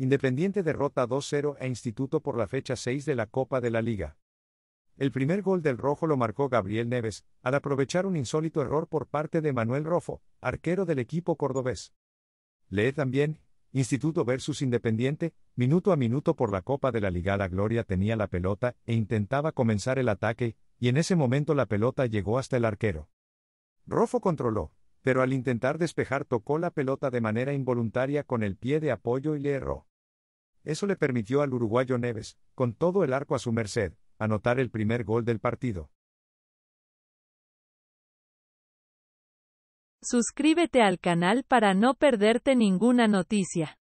Independiente derrota 2-0 a Instituto por la fecha 6 de la Copa de la Liga. El primer gol del rojo lo marcó Gabriel Neves, al aprovechar un insólito error por parte de Manuel Rofo, arquero del equipo cordobés. Lee también, Instituto versus Independiente, minuto a minuto por la Copa de la Liga la Gloria tenía la pelota e intentaba comenzar el ataque, y en ese momento la pelota llegó hasta el arquero. Rofo controló, pero al intentar despejar tocó la pelota de manera involuntaria con el pie de apoyo y le erró. Eso le permitió al uruguayo Neves, con todo el arco a su merced, anotar el primer gol del partido. Suscríbete al canal para no perderte ninguna noticia.